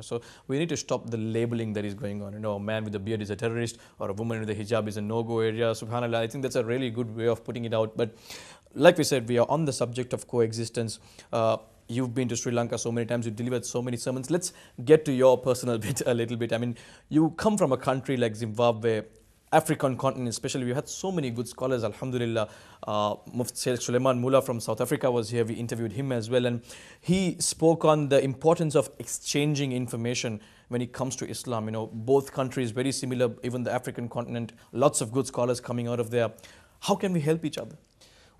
So we need to stop the labeling that is going on. You know, a man with a beard is a terrorist or a woman with a hijab is a no-go area, subhanallah. I think that's a really good way of putting it out. But like we said, we are on the subject of coexistence. Uh, you've been to Sri Lanka so many times, you have delivered so many sermons. Let's get to your personal bit a little bit. I mean, you come from a country like Zimbabwe, African continent, especially. We had so many good scholars, alhamdulillah. Uh, Mufti Mufti Suleiman Mullah from South Africa was here. We interviewed him as well. And he spoke on the importance of exchanging information when it comes to Islam. You know, both countries very similar, even the African continent, lots of good scholars coming out of there. How can we help each other?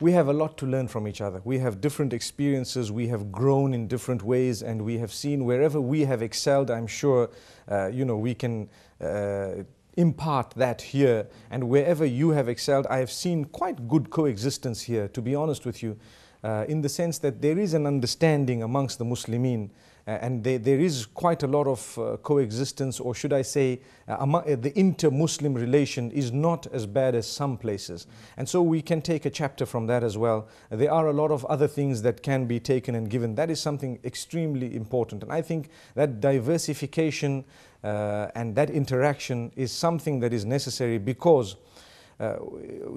we have a lot to learn from each other. We have different experiences, we have grown in different ways, and we have seen wherever we have excelled, I'm sure, uh, you know, we can uh, impart that here. And wherever you have excelled, I have seen quite good coexistence here, to be honest with you uh, in the sense that there is an understanding amongst the Muslimin uh, and they, there is quite a lot of uh, coexistence or should I say uh, among, the inter-Muslim relation is not as bad as some places. And so we can take a chapter from that as well. there are a lot of other things that can be taken and given. That is something extremely important. And I think that diversification uh, and that interaction is something that is necessary because uh,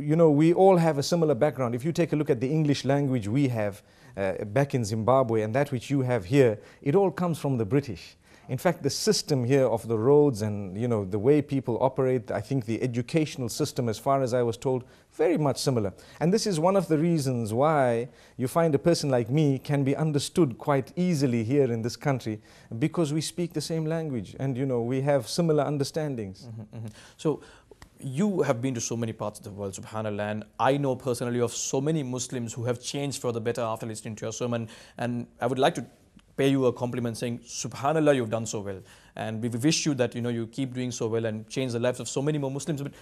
you know, we all have a similar background. If you take a look at the English language we have uh, back in Zimbabwe and that which you have here, it all comes from the British. In fact, the system here of the roads and you know the way people operate, I think the educational system, as far as I was told, very much similar. And this is one of the reasons why you find a person like me can be understood quite easily here in this country because we speak the same language and you know we have similar understandings. Mm -hmm, mm -hmm. So you have been to so many parts of the world, subhanAllah, and I know personally of so many Muslims who have changed for the better after listening to your sermon. And I would like to pay you a compliment saying, subhanAllah, you've done so well. And we wish you that, you know, you keep doing so well and change the lives of so many more Muslims. But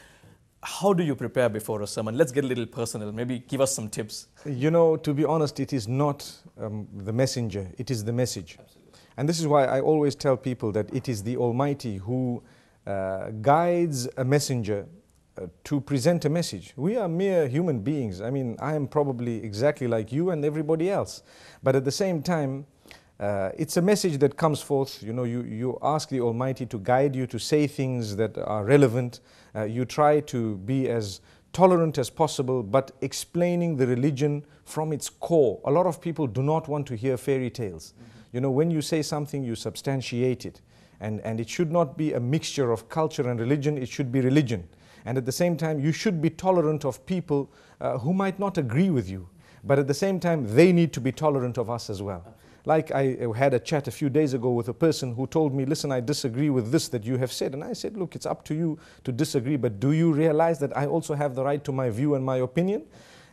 how do you prepare before a sermon? Let's get a little personal. Maybe give us some tips. You know, to be honest, it is not um, the messenger. It is the message. Absolutely. And this is why I always tell people that it is the Almighty who uh, guides a messenger uh, to present a message. We are mere human beings. I mean, I am probably exactly like you and everybody else. But at the same time, uh, it's a message that comes forth. You know, you, you ask the Almighty to guide you to say things that are relevant. Uh, you try to be as tolerant as possible, but explaining the religion from its core. A lot of people do not want to hear fairy tales. Mm -hmm. You know, when you say something, you substantiate it. And, and it should not be a mixture of culture and religion, it should be religion. And at the same time, you should be tolerant of people uh, who might not agree with you. But at the same time, they need to be tolerant of us as well. Like I uh, had a chat a few days ago with a person who told me, listen, I disagree with this that you have said. And I said, look, it's up to you to disagree, but do you realize that I also have the right to my view and my opinion?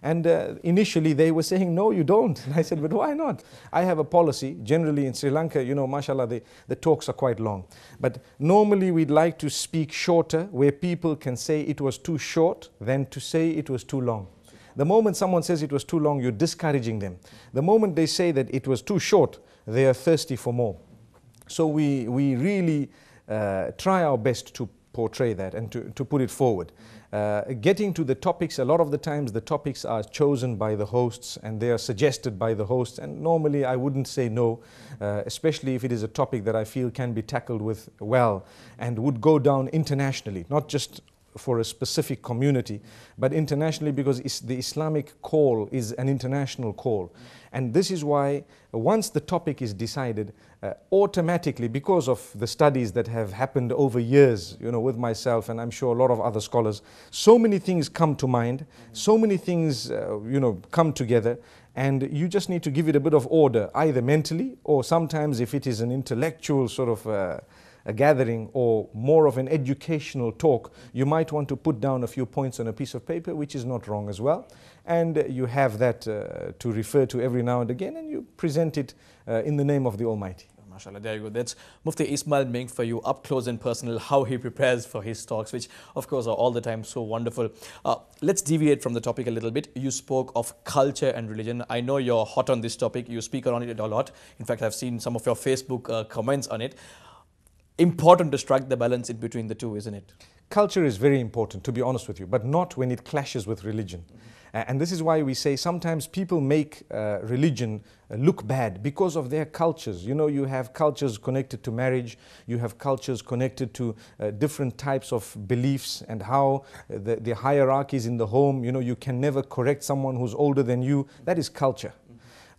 And uh, initially they were saying, no, you don't. And I said, but why not? I have a policy. Generally in Sri Lanka, you know, mashallah, the, the talks are quite long. But normally we'd like to speak shorter where people can say it was too short than to say it was too long. The moment someone says it was too long, you're discouraging them. The moment they say that it was too short, they are thirsty for more. So we, we really uh, try our best to portray that and to, to put it forward. Uh, getting to the topics, a lot of the times the topics are chosen by the hosts and they are suggested by the hosts and normally I wouldn't say no, uh, especially if it is a topic that I feel can be tackled with well and would go down internationally, not just for a specific community, but internationally because the Islamic call is an international call. And this is why once the topic is decided, uh, automatically, because of the studies that have happened over years, you know, with myself and I'm sure a lot of other scholars, so many things come to mind, so many things, uh, you know, come together, and you just need to give it a bit of order, either mentally or sometimes if it is an intellectual sort of. Uh, a gathering or more of an educational talk, you might want to put down a few points on a piece of paper, which is not wrong as well. And you have that uh, to refer to every now and again, and you present it uh, in the name of the Almighty. MashaAllah, there you go. That's Mufti Ismail Ming for you, up close and personal, how he prepares for his talks, which of course are all the time so wonderful. Uh, let's deviate from the topic a little bit. You spoke of culture and religion. I know you're hot on this topic. You speak on it a lot. In fact, I've seen some of your Facebook uh, comments on it important to strike the balance in between the two, isn't it? Culture is very important, to be honest with you, but not when it clashes with religion. Mm -hmm. and this is why we say sometimes people make uh, religion uh, look bad because of their cultures. You know, you have cultures connected to marriage, you have cultures connected to uh, different types of beliefs and how uh, the, the hierarchies in the home, you know, you can never correct someone who's older than you. That is culture.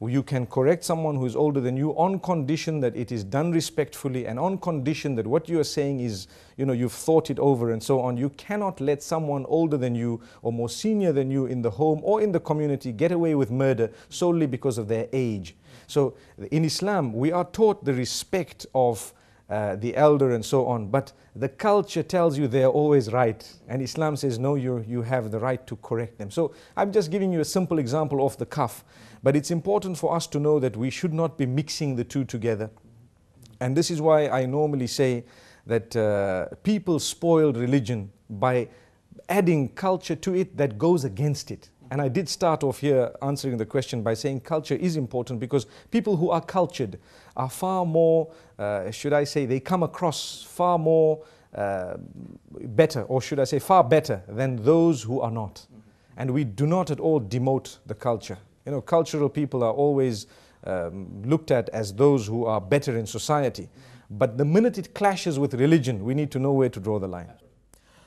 You can correct someone who is older than you on condition that it is done respectfully and on condition that what you are saying is, you know, you've thought it over and so on. You cannot let someone older than you or more senior than you in the home or in the community get away with murder solely because of their age. So in Islam, we are taught the respect of uh, the elder and so on. But the culture tells you they're always right. And Islam says, no, you, you have the right to correct them. So I'm just giving you a simple example off the cuff. But it's important for us to know that we should not be mixing the two together. And this is why I normally say that uh, people spoil religion by adding culture to it that goes against it. And I did start off here answering the question by saying culture is important because people who are cultured are far more, uh, should I say, they come across far more uh, better, or should I say, far better than those who are not. And we do not at all demote the culture. You know, cultural people are always um, looked at as those who are better in society. But the minute it clashes with religion, we need to know where to draw the line.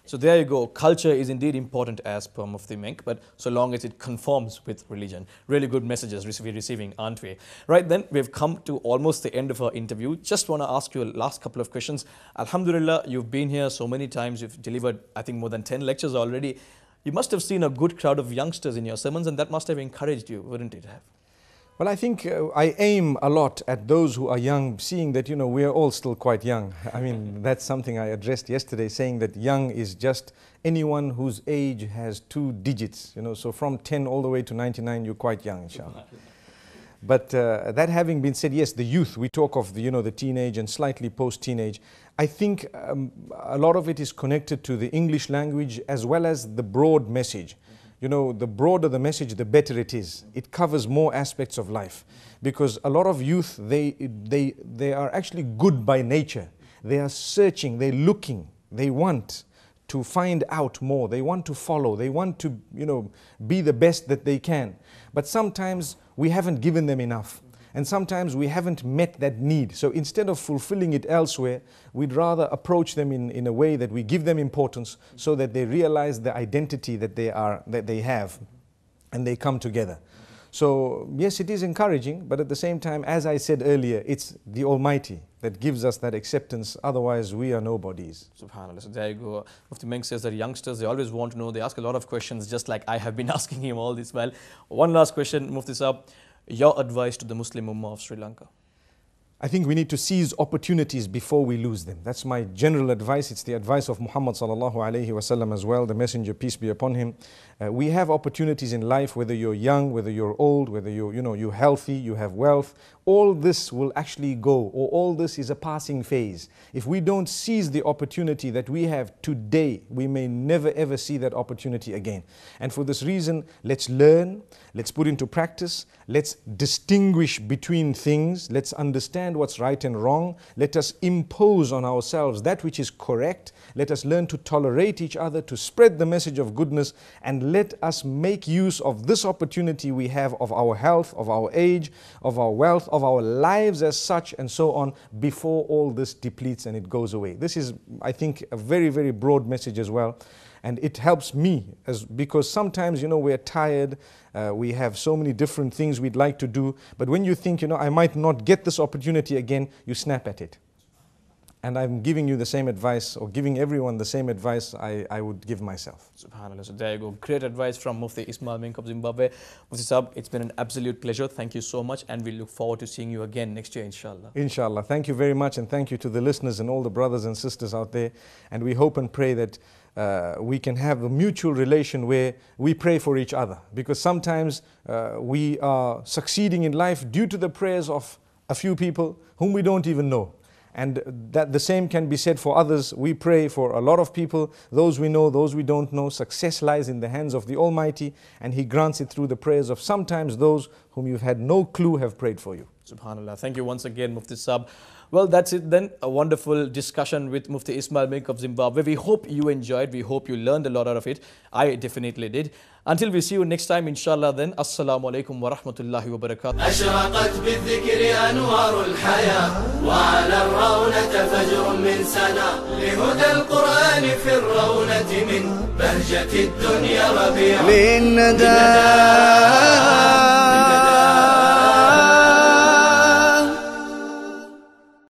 So there you go. Culture is indeed important as per Mufti Mink, but so long as it conforms with religion. Really good messages we're receiving, aren't we? Right then, we've come to almost the end of our interview. Just want to ask you a last couple of questions. Alhamdulillah, you've been here so many times. You've delivered, I think, more than 10 lectures already. You must have seen a good crowd of youngsters in your sermons, and that must have encouraged you, wouldn't it have? Well, I think uh, I aim a lot at those who are young, seeing that, you know, we're all still quite young. I mean, that's something I addressed yesterday, saying that young is just anyone whose age has two digits, you know, so from 10 all the way to 99, you're quite young, inshallah. But uh, that having been said, yes, the youth, we talk of, the, you know, the teenage and slightly post-teenage. I think um, a lot of it is connected to the English language as well as the broad message. You know, the broader the message, the better it is. It covers more aspects of life because a lot of youth, they, they, they are actually good by nature. They are searching, they're looking, they want to find out more. They want to follow. They want to, you know, be the best that they can. But sometimes we haven't given them enough. And sometimes we haven't met that need. So instead of fulfilling it elsewhere, we'd rather approach them in, in a way that we give them importance so that they realize the identity that they, are, that they have and they come together. So, yes, it is encouraging, but at the same time, as I said earlier, it's the Almighty that gives us that acceptance. Otherwise, we are nobodies. SubhanAllah. So there you go. Mufti Meng says that youngsters, they always want to know. They ask a lot of questions, just like I have been asking him all this while. One last question, Mufti Saab your advice to the Muslim Ummah of Sri Lanka? I think we need to seize opportunities before we lose them. That's my general advice. It's the advice of Muhammad sallallahu alaihi wasallam as well, the messenger peace be upon him. Uh, we have opportunities in life whether you're young, whether you're old, whether you you know you're healthy, you have wealth, all this will actually go, or all this is a passing phase. If we don't seize the opportunity that we have today, we may never ever see that opportunity again. And for this reason, let's learn, let's put into practice, let's distinguish between things, let's understand what's right and wrong, let us impose on ourselves that which is correct, let us learn to tolerate each other, to spread the message of goodness, and let us make use of this opportunity we have of our health, of our age, of our wealth of our lives as such and so on before all this depletes and it goes away. This is, I think, a very, very broad message as well. And it helps me as, because sometimes, you know, we're tired, uh, we have so many different things we'd like to do. But when you think, you know, I might not get this opportunity again, you snap at it. And I'm giving you the same advice or giving everyone the same advice I, I would give myself. SubhanAllah. So there you go. Great advice from Mufti Ismail Mink of Zimbabwe. Mufti Saab, it's been an absolute pleasure. Thank you so much. And we look forward to seeing you again next year, inshallah. Inshallah. Thank you very much. And thank you to the listeners and all the brothers and sisters out there. And we hope and pray that uh, we can have a mutual relation where we pray for each other. Because sometimes uh, we are succeeding in life due to the prayers of a few people whom we don't even know. And that the same can be said for others. We pray for a lot of people, those we know, those we don't know. Success lies in the hands of the Almighty, and He grants it through the prayers of sometimes those whom you've had no clue have prayed for you. SubhanAllah. Thank you once again, Mufti Sab. Well, that's it then. A wonderful discussion with Mufti Ismail Mink of Zimbabwe. We hope you enjoyed. We hope you learned a lot out of it. I definitely did. Until we see you next time, inshallah then. Assalamu alaikum wa rahmatullahi wa barakatuh. من من